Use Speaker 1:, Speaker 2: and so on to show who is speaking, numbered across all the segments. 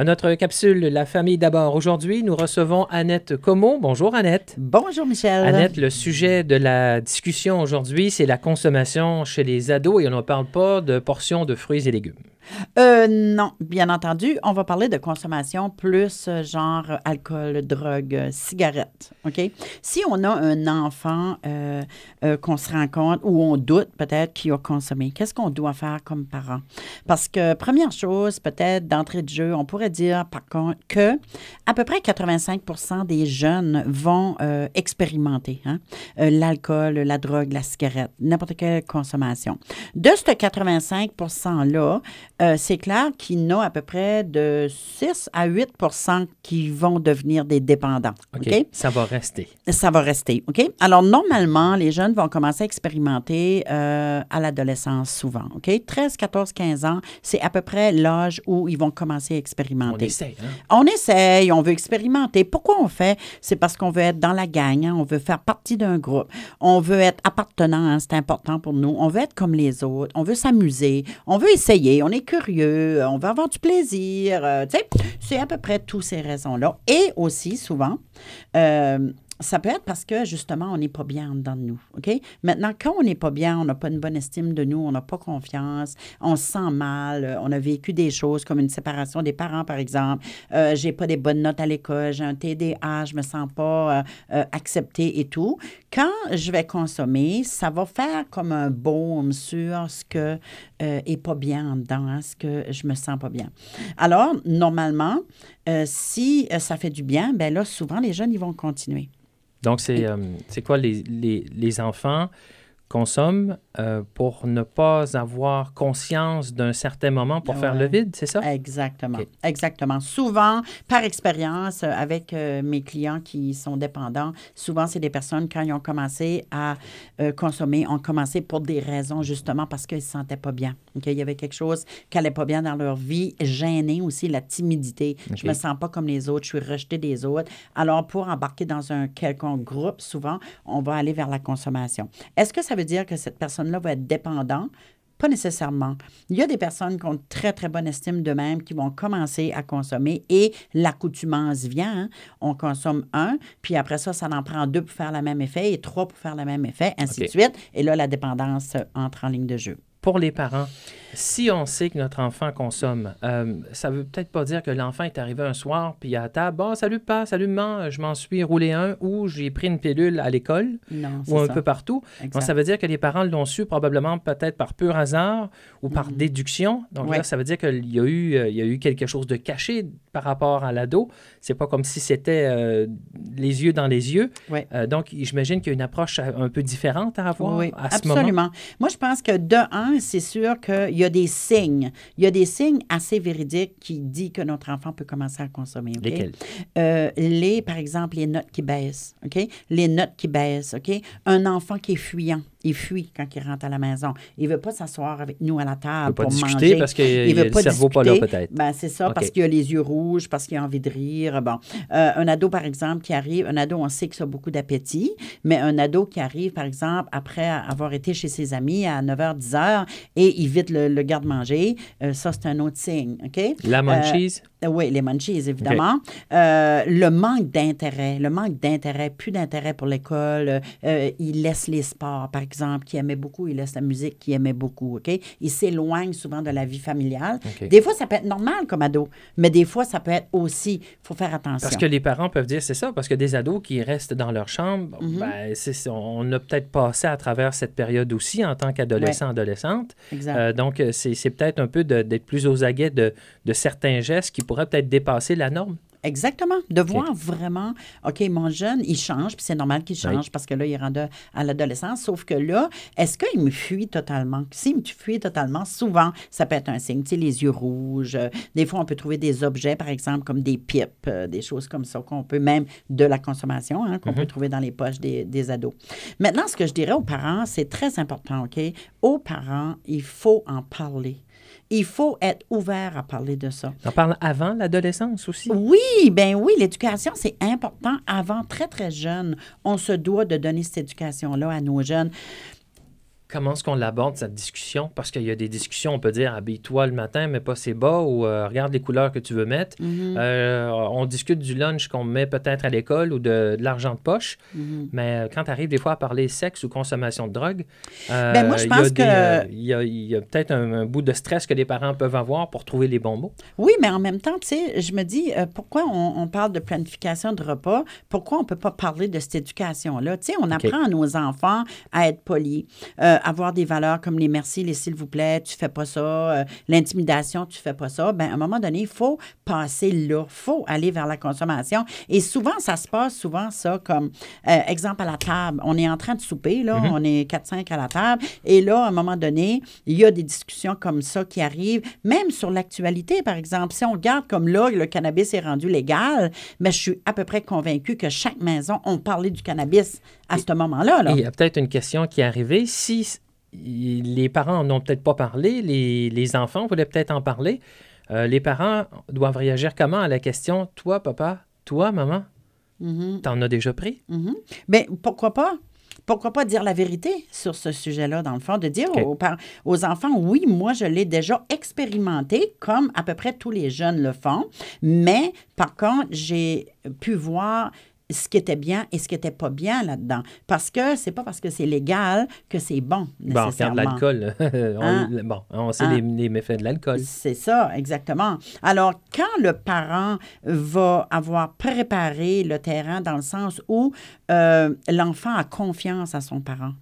Speaker 1: À notre capsule La famille d'abord, aujourd'hui, nous recevons Annette Como. Bonjour Annette. Bonjour Michel. Annette, le sujet de la discussion aujourd'hui, c'est la consommation chez les ados et on ne parle pas de portions de fruits et légumes.
Speaker 2: Euh, non, bien entendu, on va parler de consommation plus euh, genre alcool, drogue, euh, cigarette. OK? Si on a un enfant qu'on se rend compte ou on doute peut-être qu'il a consommé, qu'est-ce qu'on doit faire comme parent? Parce que, première chose, peut-être d'entrée de jeu, on pourrait dire par contre que à peu près 85 des jeunes vont expérimenter hein, l'alcool, la drogue, la cigarette, n'importe quelle consommation. De ce 85 %-là, euh, c'est clair qu'il y en a à peu près de 6 à 8 qui vont devenir des dépendants. OK? Ça va rester. Ça va rester. OK? Alors, normalement, les jeunes vont commencer à expérimenter euh, à l'adolescence souvent. OK? 13, 14, 15 ans, c'est à peu près l'âge où ils vont commencer à expérimenter. On essaye. Hein? On essaye, on veut expérimenter. Pourquoi on fait? C'est parce qu'on veut être dans la gang, hein? on veut faire partie d'un groupe, on veut être appartenant, hein? c'est important pour nous, on veut être comme les autres, on veut s'amuser, on veut essayer, on est curieux, euh, on va avoir du plaisir. Euh, tu sais, c'est à peu près toutes ces raisons-là. Et aussi, souvent, euh, ça peut être parce que justement, on n'est pas bien de nous. OK? Maintenant, quand on n'est pas bien, on n'a pas une bonne estime de nous, on n'a pas confiance, on se sent mal, euh, on a vécu des choses comme une séparation des parents, par exemple. Euh, j'ai pas des bonnes notes à l'école, j'ai un TDA, je me sens pas euh, euh, accepté et tout. Quand je vais consommer, ça va faire comme un baume sur ce que est pas bien en dedans, hein, ce que je me sens pas bien. Alors, normalement, si ça fait du bien, ben là, souvent, les jeunes, ils vont continuer.
Speaker 1: Donc, c'est euh, c'est quoi les, les, les enfants consomment euh, pour ne pas avoir conscience d'un certain moment pour ah faire le
Speaker 2: vide, c'est ça? Exactement. Exactement. Souvent, par expérience, euh, avec euh, mes clients qui sont dépendants, souvent, c'est des personnes, quand ils ont commencé à consommer, ont commencé pour des raisons, justement, parce qu'ils ne se sentaient pas bien. qu'il Il y avait quelque chose qui n'allait pas bien dans leur vie, gêné aussi, la timidité. Je ne me sens pas comme les autres, je suis rejeté des autres. Alors, pour embarquer dans un quelconque groupe, souvent, on va aller vers la consommation. Est-ce que ça veut dire que cette personne on va être dépendant. Pas nécessairement. Il y a des personnes qui ont très, très bonne estime d'eux-mêmes qui vont commencer à consommer et l'accoutumance vient. Hein. On consomme un, puis après ça, ça en prend deux pour faire le même effet et trois pour faire le même effet, ainsi de suite. Et là, la dépendance entre en ligne
Speaker 1: de jeu. Pour les parents, si on sait que notre enfant consomme, ça euh, ça veut peut-être pas dire que l'enfant est arrivé un soir puis à table, bon, salut pas, salut maman, je m'en suis roulé un ou j'ai pris une pilule à l'école ou un peu partout. Donc, ça veut dire que les parents l'ont su probablement peut-être par pur hasard ou par mm-hmm. déduction. Donc là, ça veut dire qu'il y a eu, euh, eu quelque chose de caché par rapport à l'ado. C'est pas comme si c'était euh, les yeux dans les yeux. donc, j'imagine qu'il y a une approche un peu différente à avoir à ce absolument. moment. Absolument.
Speaker 2: Moi, je pense que de un, c'est sûr qu'il y a des signes. Il y a des signes assez véridiques qui disent que notre enfant peut commencer à consommer. Lesquels? Euh, les, par exemple, les notes qui baissent. OK? Les notes qui baissent. OK? Un enfant qui est fuyant. Il fuit quand il rentre à la maison. Il ne veut pas s'asseoir avec nous à la table pour manger. Il ne veut pas parce qu'il veut pas le cerveau pas là, peut-être. Ben, c'est ça, parce qu'il a les yeux rouges, parce qu'il a envie de rire. Bon. Euh, un ado, par exemple, qui arrive, un ado, on sait qu'il a beaucoup d'appétit, mais un ado qui arrive, par exemple, après avoir été chez ses amis à 9h, 10h, et il vide le, le garde-manger. Euh, ça, c'est un autre signe. OK? La euh, munchies? oui, les munchies, évidemment. Euh, le manque d'intérêt, le manque d'intérêt, plus d'intérêt pour l'école. il laisse les sports, par exemple, qu'il aimait beaucoup. Il laisse la musique qu'il aimait beaucoup. OK? Il s'éloigne souvent de la vie familiale. Des fois, ça peut être normal comme ado, mais des fois, ça peut être aussi, il faut faire attention. Parce que
Speaker 1: les parents peuvent dire, c'est ça, parce que des ados qui restent dans leur chambre, mhm. ben, on a peut-être passé à travers cette période aussi en tant qu'adolescent, adolescente. Exact. donc, c'est peut-être un peu d'être plus aux aguets de, de certains gestes qui pourraient peut-être dépasser la norme? Exactement. De voir vraiment, OK, mon jeune, il change, puis
Speaker 2: c'est normal qu'il change parce que là, il rendu à l'adolescence. Sauf que là, est-ce qu'il me fuit totalement? S'il me fuit totalement, souvent, ça peut être un signe. Tu sais, les yeux rouges. Euh, des fois, on peut trouver des objets, par exemple, comme des pipes, euh, des choses comme ça, qu'on peut même de la consommation, hein, qu'on peut mhm. trouver dans les poches des, des ados. Maintenant, ce que je dirais aux parents, c'est très important, OK? Aux parents, il faut en parler il faut être ouvert à parler de ça. On parle avant l'adolescence aussi. Oui, ben oui, l'éducation, c'est important. Avant, très, très jeune, on se doit de donner cette éducation-là à nos jeunes
Speaker 1: comment est-ce qu'on l'aborde, cette discussion? Parce qu'il y a des discussions, on peut dire habille-toi le matin, mais pas ses bas, ou euh, regarde les couleurs que tu veux mettre. Mm-hmm. Euh, on discute du lunch qu'on met peut-être à l'école ou de, l'argent de poche. Mm-hmm. Mais euh, quand tu arrives des fois à parler sexe ou consommation de drogue, ben je pense il y a, que... il peut-être un, bout de stress que les parents peuvent avoir pour trouver les bons mots.
Speaker 2: Oui, mais en même temps, tu sais, je me dis pourquoi on, parle de planification de repas? Pourquoi on ne peut pas parler de cette éducation-là? Tu sais, on apprend à nos enfants à être polis avoir des valeurs comme les merci, les s'il vous plaît, tu fais pas ça, euh, l'intimidation, tu fais pas ça, ben à un moment donné, il faut passer là, faut aller vers la consommation. Et souvent, ça se passe souvent ça comme euh, exemple à la table. On est en train de souper, là, mm-hmm. on est 4-5 à la table, et là, à un moment donné, il y a des discussions comme ça qui arrivent, même sur l'actualité, par exemple. Si on regarde comme là, le cannabis est rendu légal, mais ben, je suis à peu près convaincue que chaque maison, on parlait du cannabis à ce moment-là. Là. il y a
Speaker 1: peut-être une question qui est arrivée. Si les parents n'ont peut-être pas parlé, les, les enfants voulaient peut-être en parler, euh, les parents doivent réagir comment à la question Toi, papa, toi, maman, mm-hmm. t'en as déjà pris Mais mm-hmm. ben, pourquoi pas pourquoi pas dire la vérité sur ce sujet-là, dans le fond, de dire aux,
Speaker 2: aux, enfants, oui, moi, je l'ai déjà expérimenté, comme à peu près tous les jeunes le font, mais par contre, j'ai pu voir ce qui était bien et ce qui n'était pas bien là-dedans. Parce que c'est pas parce que c'est légal que c'est bon, nécessairement. l'alcool. on, hein? Bon, sait hein? les, méfaits de l'alcool. C'est ça, exactement. Alors, quand le parent va avoir préparé le terrain dans le sens où euh, l'enfant a confiance à son parent,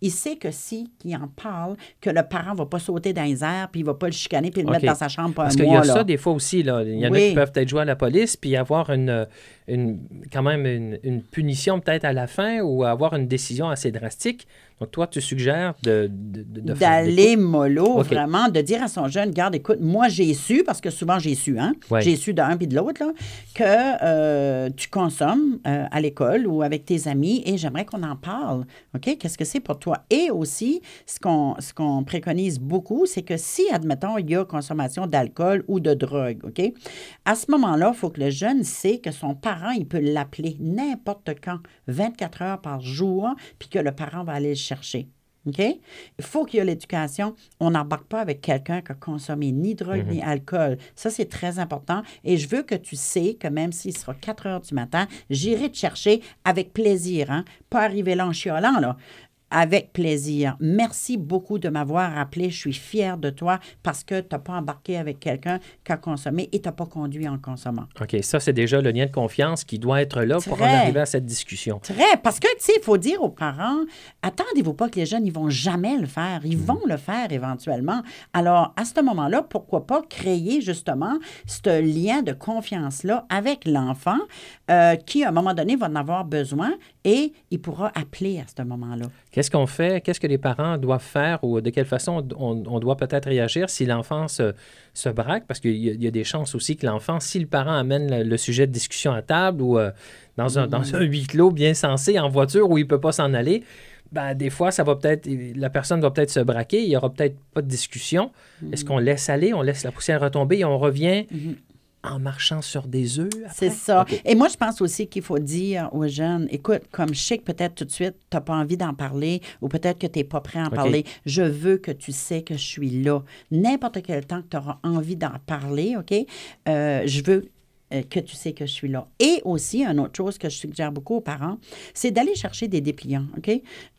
Speaker 2: il sait que si qui en parle, que le parent va pas sauter dans les airs, puis il ne va pas le chicaner, puis le mettre dans sa chambre Parce qu'il y a ça
Speaker 1: des fois aussi. Là. Il y en a qui peuvent être joués à la police, puis avoir une, une quand même une, punition peut-être à la fin ou avoir une décision assez drastique, donc, toi, tu suggères de. D'aller
Speaker 2: mollo, vraiment, de dire à son jeune, garde, écoute, moi, j'ai su, parce que souvent, j'ai su, hein, j'ai su d'un puis de l'autre, que euh, tu consommes euh, à l'école ou avec tes amis et j'aimerais qu'on en parle. OK? Qu'est-ce que c'est pour toi? Et aussi, ce qu'on préconise beaucoup, c'est que si, admettons, il y a consommation d'alcool ou de drogue, OK? À ce moment-là, il faut que le jeune sait que son parent, il peut l'appeler n'importe quand, 24 heures par jour, puis que le parent va aller chercher. OK? Il faut qu'il y ait l'éducation. On n'embarque pas avec quelqu'un qui a consommé ni drogue mm-hmm. ni alcool. Ça, c'est très important. Et je veux que tu sais que même s'il sera 4 heures du matin, j'irai te chercher avec plaisir. Hein? Pas arriver là en chiolant, là. Avec plaisir. Merci beaucoup de m'avoir appelé. Je suis fière de toi parce que tu n'as pas embarqué avec quelqu'un qui a consommé et tu n'as pas conduit
Speaker 1: en consommant. OK, ça, c'est déjà le lien de confiance qui doit être là pour en arriver à cette discussion. Très,
Speaker 2: parce que, tu sais, il faut dire aux parents, attendez-vous pas que les jeunes, ils vont jamais le faire. Ils mm. vont le faire éventuellement. Alors, à ce moment-là, pourquoi pas créer justement ce lien de confiance-là avec l'enfant euh, qui, à un moment donné, va en avoir besoin et il pourra appeler à ce moment-là.
Speaker 1: Qu'est-ce qu'on fait? Qu'est-ce que les parents doivent faire ou de quelle façon on, doit peut-être réagir si l'enfant se, braque? Parce qu'il y, a des chances aussi que l'enfant, si le parent amène le, sujet de discussion à table ou euh, dans, mm. un, huis clos bien sensé en voiture où il ne peut pas s'en aller, ben, des fois, ça va peut-être, la personne va peut-être se braquer, il n'y aura peut-être pas de discussion. Est-ce mm. qu'on laisse aller, on laisse la poussière retomber et on revient mm-hmm en marchant sur des œufs. C'est ça. Et moi, je pense aussi qu'il faut dire aux jeunes, écoute, comme je
Speaker 2: sais que peut-être tout de suite, tu n'as pas envie d'en parler ou peut-être que tu n'es pas prêt à en parler, je veux que tu sais que je suis là. N'importe quel temps que tu auras envie d'en parler, OK? Euh, je veux euh, que tu sais que je suis là. Et aussi, une autre chose que je suggère beaucoup aux parents, c'est d'aller chercher des dépliants, OK?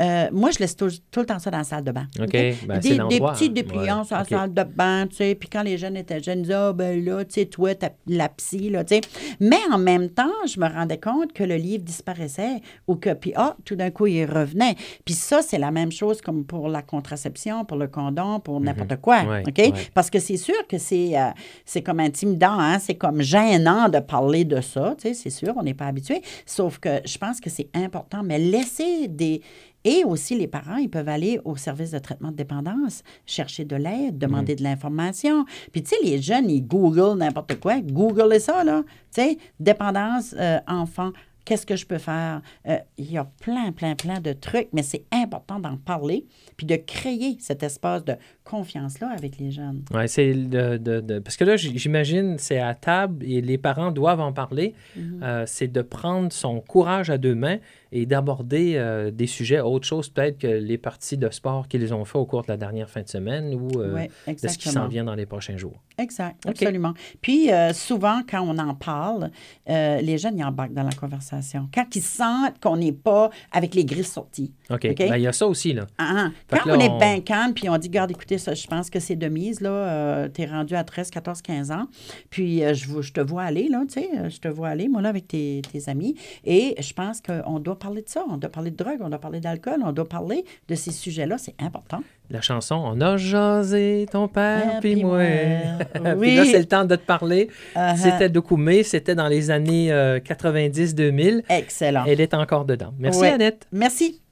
Speaker 2: Euh, moi, je laisse tout, le temps ça dans la salle de bain.
Speaker 1: OK? Ben, des, petits dépliants sur la salle de
Speaker 2: bain, tu sais. Puis quand les jeunes étaient jeunes, ils disaient, oh, ben là, tu sais, toi, t'as la psy, là, tu sais. Mais en même temps, je me rendais compte que le livre disparaissait ou que, puis, ah, tout d'un coup, il revenait. Puis ça, c'est la même chose comme pour la contraception, pour le condom, pour mm-hmm. n'importe quoi, OK? Parce que c'est sûr que c'est euh, c'est comme intimidant, hein? C'est comme gênant de parler de ça, c'est sûr, on n'est pas habitué. Sauf que je pense que c'est important, mais laisser des... Et aussi, les parents, ils peuvent aller au service de traitement de dépendance, chercher de l'aide, demander mm. de l'information. Puis, tu sais, les jeunes, ils googlent n'importe quoi. Googlez ça, là. Tu sais, dépendance, euh, enfant, Qu'est-ce que je peux faire? Euh, il y a plein, plein, plein de trucs, mais c'est important d'en parler puis de créer cet espace de confiance-là avec les jeunes.
Speaker 1: Oui, c'est de, de, de, Parce que là, j'imagine, c'est à table et les parents doivent en parler. Mhm. Euh, c'est de prendre son courage à deux mains et d'aborder euh, des sujets autre chose peut-être que les parties de sport qu'ils ont fait au cours de la dernière fin de semaine ou euh, de ce qui s'en vient dans les prochains jours.
Speaker 2: Exact, absolument. Puis euh, souvent, quand on en parle, les jeunes y embarquent dans la conversation. Quand ils sentent qu'on n'est pas avec les grilles sorties. OK. Ben, il y a ça aussi. Là. Ah, ah. quand on, est on... bien calme, puis on dit, garde, écoutez, ça, je pense que c'est de mise, là, tu es rendu à 13, 14, 15 ans, puis je, je te vois aller, là, tu sais, je te vois aller, moi, là, avec tes, tes amis, et je pense qu'on doit doit parler de ça, on doit parler de drogue, on doit parler d'alcool, on doit parler de ces sujets-là, c'est important.
Speaker 1: La chanson On a jasé ton père puis moi. oui. là, c'est le temps de te parler. Uh-huh. C'était de C'était c'était dans les années 90-2000. Euh, Excellent. Elle est encore dedans. Merci,
Speaker 2: Annette. Merci.